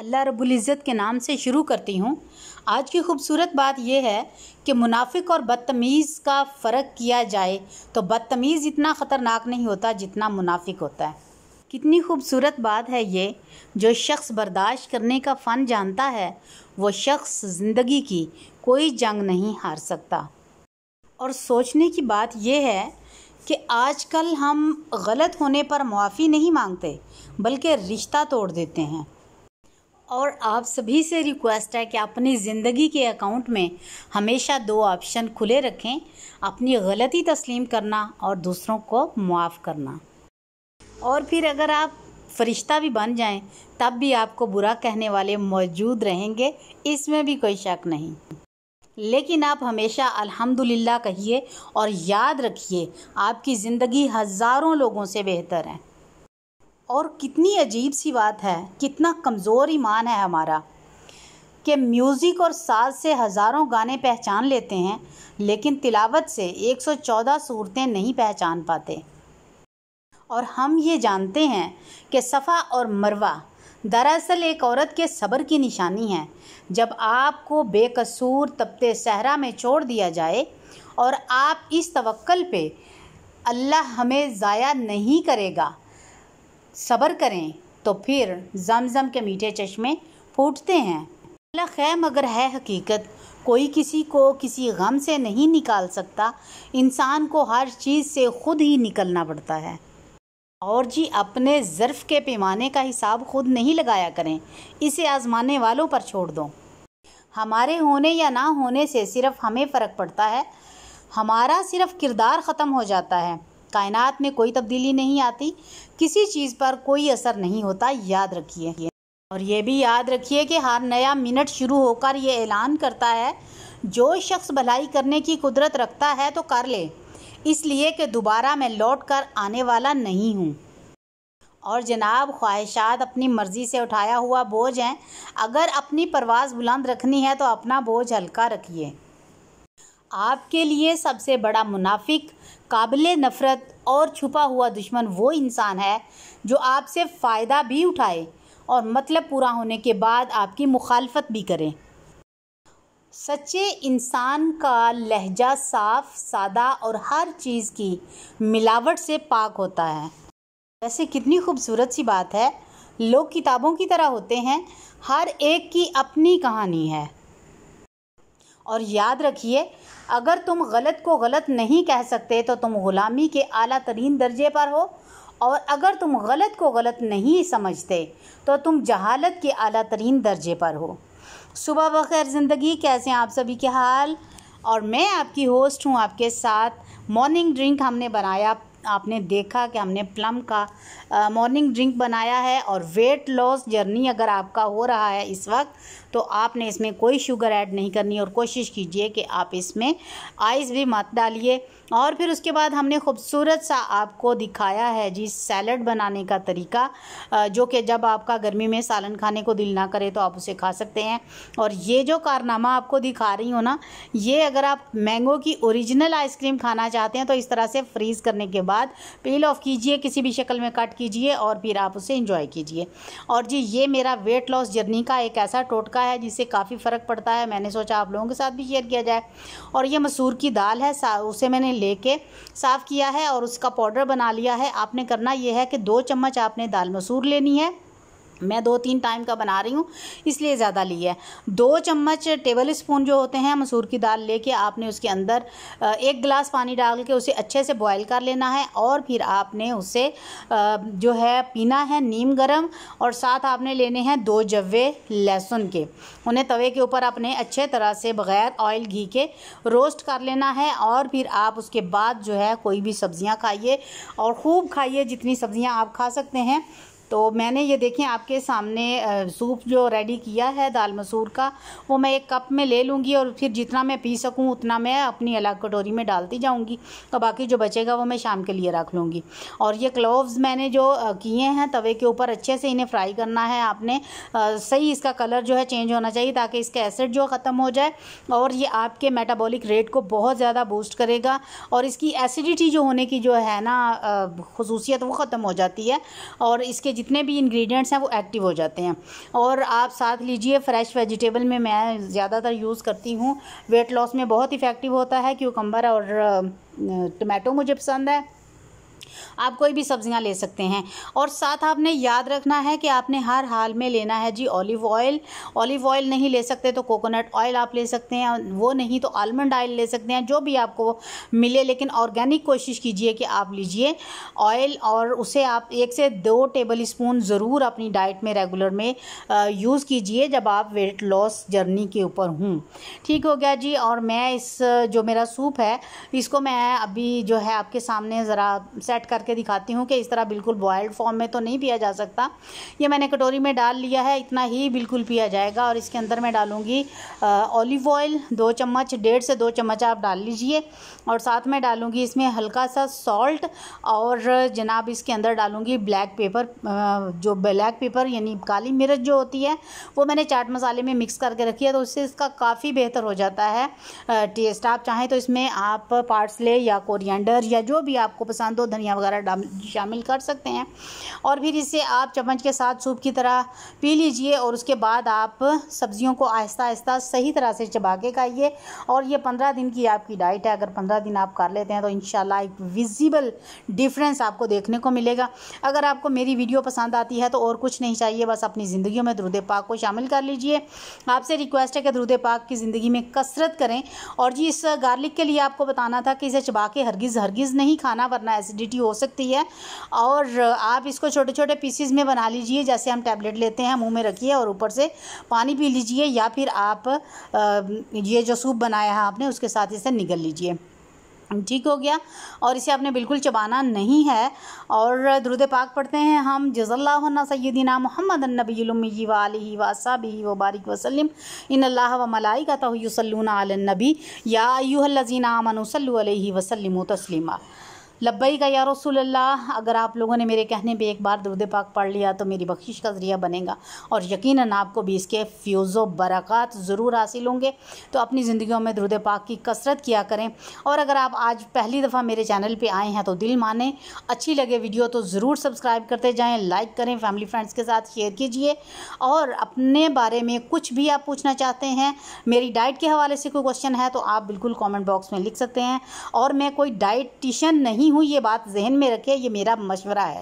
अल्लाह रबुल्ज़त के नाम से शुरू करती हूँ आज की खूबसूरत बात यह है कि मुनाफिक और बदतमीज़ का फ़र्क किया जाए तो बदतमीज़ इतना ख़तरनाक नहीं होता जितना मुनाफिक होता है कितनी खूबसूरत बात है ये जो शख्स बर्दाश्त करने का फ़न जानता है वो शख्स ज़िंदगी की कोई जंग नहीं हार सकता और सोचने की बात यह है कि आजकल हम गलत होने पर मुआफ़ी नहीं मांगते बल्कि रिश्ता तोड़ देते हैं और आप सभी से रिक्वेस्ट है कि अपनी ज़िंदगी के अकाउंट में हमेशा दो ऑप्शन खुले रखें अपनी गलती तस्लीम करना और दूसरों को मुआफ़ करना और फिर अगर आप फरिश्ता भी बन जाएं तब भी आपको बुरा कहने वाले मौजूद रहेंगे इसमें भी कोई शक नहीं लेकिन आप हमेशा अल्हम्दुलिल्लाह कहिए और याद रखिए आपकी ज़िंदगी हज़ारों लोगों से बेहतर है और कितनी अजीब सी बात है कितना कमज़ोर ईमान है हमारा कि म्यूज़िक और साज से हज़ारों गाने पहचान लेते हैं लेकिन तिलावत से 114 सूरतें नहीं पहचान पाते और हम ये जानते हैं कि सफ़ा और मरवा दरअसल एक औरत के सब्र की निशानी है जब आपको बेकसूर तपते सहरा में छोड़ दिया जाए और आप इस तवक्ल पे अल्लाह हमें ज़ाया नहीं करेगा सब्र करें तो फिर जमजम के मीठे चश्मे फूटते हैं अल्लाह खैर मगर है हकीकत कोई किसी को किसी गम से नहीं निकाल सकता इंसान को हर चीज़ से खुद ही निकलना पड़ता है और जी अपने ज़र्फ़ के पैमाने का हिसाब खुद नहीं लगाया करें इसे आजमाने वालों पर छोड़ दो हमारे होने या ना होने से सिर्फ हमें फ़र्क पड़ता है हमारा सिर्फ किरदार ख़त्म हो जाता है कायनात में कोई तब्दीली नहीं आती किसी चीज़ पर कोई असर नहीं होता याद रखिए और ये भी याद रखिए कि हर नया मिनट शुरू होकर ये ऐलान करता है जो शख्स भलाई करने की कुदरत रखता है तो कर ले इसलिए कि दोबारा मैं लौट कर आने वाला नहीं हूँ और जनाब ख्वाहिशात अपनी मर्ज़ी से उठाया हुआ बोझ हैं अगर अपनी परवाज़ बुलंद रखनी है तो अपना बोझ हल्का रखिए आपके लिए सबसे बड़ा मुनाफिक काबिल नफ़रत और छुपा हुआ दुश्मन वो इंसान है जो आपसे फ़ायदा भी उठाए और मतलब पूरा होने के बाद आपकी मुखालफत भी करें सच्चे इंसान का लहजा साफ सादा और हर चीज़ की मिलावट से पाक होता है वैसे कितनी खूबसूरत सी बात है लोग किताबों की तरह होते हैं हर एक की अपनी कहानी है और याद रखिए अगर तुम गलत को गलत नहीं कह सकते तो तुम ग़ुलामी के अला तरीन दर्जे पर हो और अगर तुम गलत को गलत नहीं समझते तो तुम जहालत के अला तरीन दर्जे पर हो सुबह बखैर ज़िंदगी कैसे हैं आप सभी के हाल और मैं आपकी होस्ट हूँ आपके साथ मॉर्निंग ड्रिंक हमने बनाया आपने देखा कि हमने प्लम का मॉर्निंग ड्रिंक बनाया है और वेट लॉस जर्नी अगर आपका हो रहा है इस वक्त तो आपने इसमें कोई शुगर ऐड नहीं करनी और कोशिश कीजिए कि आप इसमें आइस भी मत डालिए और फिर उसके बाद हमने खूबसूरत सा आपको दिखाया है जी सैलड बनाने का तरीका जो कि जब आपका गर्मी में सालन खाने को दिल ना करे तो आप उसे खा सकते हैं और ये जो कारनामा आपको दिखा रही हूँ ना ये अगर आप मैंगो की ओरिजिनल आइसक्रीम खाना चाहते हैं तो इस तरह से फ्रीज़ करने के बाद पील ऑफ कीजिए किसी भी शक्ल में कट कीजिए और फिर आप उसे इंजॉय कीजिए और जी ये मेरा वेट लॉस जर्नी का एक ऐसा टोटका है जिससे काफ़ी फ़र्क पड़ता है मैंने सोचा आप लोगों के साथ भी शेयर किया जाए और ये मसूर की दाल है उसे मैंने ले साफ़ किया है और उसका पाउडर बना लिया है आपने करना यह है कि दो चम्मच आपने दाल मसूर लेनी है मैं दो तीन टाइम का बना रही हूँ इसलिए ज़्यादा लिया है दो चम्मच टेबल स्पून जो होते हैं मसूर की दाल लेके आपने उसके अंदर एक गिलास पानी डाल के उसे अच्छे से बॉयल कर लेना है और फिर आपने उसे जो है पीना है नीम गरम और साथ आपने लेने हैं दो जव्वे लहसुन के उन्हें तवे के ऊपर आपने अच्छे तरह से बग़ैर ऑयल घी के रोस्ट कर लेना है और फिर आप उसके बाद जो है कोई भी सब्ज़ियाँ खाइए और खूब खाइए जितनी सब्ज़ियाँ आप खा सकते हैं तो मैंने ये देखें आपके सामने सूप जो रेडी किया है दाल मसूर का वो मैं एक कप में ले लूँगी और फिर जितना मैं पी सकूँ उतना मैं अपनी अलग कटोरी में डालती जाऊँगी और बाकी जो बचेगा वो मैं शाम के लिए रख लूँगी और ये क्लोव्स मैंने जो किए हैं तवे के ऊपर अच्छे से इन्हें फ्राई करना है आपने सही इसका कलर जो है चेंज होना चाहिए ताकि इसका एसिड जो ख़त्म हो जाए और ये आपके मेटाबॉलिक रेट को बहुत ज़्यादा बूस्ट करेगा और इसकी एसिडिटी जो होने की जो है ना खसूसियत वो ख़त्म हो जाती है और इसके जितने भी इंग्रेडिएंट्स हैं वो एक्टिव हो जाते हैं और आप साथ लीजिए फ्रेश वेजिटेबल में मैं ज़्यादातर यूज़ करती हूँ वेट लॉस में बहुत इफ़ेक्टिव होता है क्यूकम्बर और टमाटो मुझे पसंद है आप कोई भी सब्जियां ले सकते हैं और साथ आपने याद रखना है कि आपने हर हाल में लेना है जी ऑलिव ऑयल ऑलिव ऑयल नहीं ले सकते तो कोकोनट ऑयल आप ले सकते हैं वो नहीं तो आलमंड ऑयल ले सकते हैं जो भी आपको मिले लेकिन ऑर्गेनिक कोशिश कीजिए कि आप लीजिए ऑयल और उसे आप एक से दो टेबल स्पून ज़रूर अपनी डाइट में रेगुलर में यूज़ कीजिए जब आप वेट लॉस जर्नी के ऊपर हूँ ठीक हो गया जी और मैं इस जो मेरा सूप है इसको मैं अभी जो है आपके सामने ज़रा सेट सेट करके दिखाती हूँ कि इस तरह बिल्कुल बॉयल्ड फॉर्म में तो नहीं पिया जा सकता ये मैंने कटोरी में डाल लिया है इतना ही बिल्कुल पिया जाएगा और इसके अंदर मैं डालूँगी ऑलिव ऑयल दो चम्मच डेढ़ से दो चम्मच आप डाल लीजिए और साथ में डालूँगी इसमें हल्का सा सॉल्ट और जनाब इसके अंदर डालूँगी ब्लैक पेपर जो ब्लैक पेपर यानी काली मिर्च जो होती है वो मैंने चाट मसाले में मिक्स करके रखी है तो उससे इसका काफ़ी बेहतर हो जाता है टेस्ट आप चाहें तो इसमें आप पार्सले या कोरिएंडर या जो भी आपको पसंद हो धनिया धनिया वगैरह शामिल कर सकते हैं और फिर इसे आप चम्मच के साथ सूप की तरह पी लीजिए और उसके बाद आप सब्जियों को आहिस्ता आहिस्ता सही तरह से चबा के खाइए और ये पंद्रह दिन की आपकी डाइट है अगर पंद्रह दिन आप कर लेते हैं तो इन एक विजिबल डिफरेंस आपको देखने को मिलेगा अगर आपको मेरी वीडियो पसंद आती है तो और कुछ नहीं चाहिए बस अपनी ज़िंदगी में द्रुदे पाक को शामिल कर लीजिए आपसे रिक्वेस्ट है कि द्रुदे पाक की ज़िंदगी में कसरत करें और जी इस गार्लिक के लिए आपको बताना था कि इसे चबा के हरगिज़ हरगिज़ नहीं खाना वरना एसिडिटी हो सकती है और आप इसको छोटे छोटे पीसीज में बना लीजिए जैसे हम टैबलेट लेते हैं मुंह में रखिए और ऊपर से पानी पी लीजिए या फिर आप ये जो सूप बनाया है आपने उसके साथ इसे निकल लीजिए ठीक हो गया और इसे आपने बिल्कुल चबाना नहीं है और दरुद पाक पढ़ते हैं हम जज़ल्ला सैदीना मोहम्मद नबी वाली वासाबी वबारक वसलम इन अल्लाह व मलाई का तहसलून आलनबी या यूहल्लजीना मनसल्ल वसलम तस्लिमा लब्बई का या रसोल्ला अगर आप लोगों ने मेरे कहने पे एक बार दुरुद पाक पढ़ लिया तो मेरी बख्शिश का ज़रिया बनेगा और यकीनन आपको भी इसके फ्यूज़ बरक़ात ज़रूर हासिल होंगे तो अपनी ज़िंदगी में दुरुद पाक की कसरत किया करें और अगर आप आज पहली दफ़ा मेरे चैनल पर आए हैं तो दिल माने अच्छी लगे वीडियो तो ज़रूर सब्सक्राइब करते जाएँ लाइक करें फैमिली फ्रेंड्स के साथ शेयर कीजिए और अपने बारे में कुछ भी आप पूछना चाहते हैं मेरी डाइट के हवाले से कोई क्वेश्चन है तो आप बिल्कुल कॉमेंट बॉक्स में लिख सकते हैं और मैं कोई डाइटिशन नहीं हूँ ये बात जहन में रखे ये मेरा मशवरा है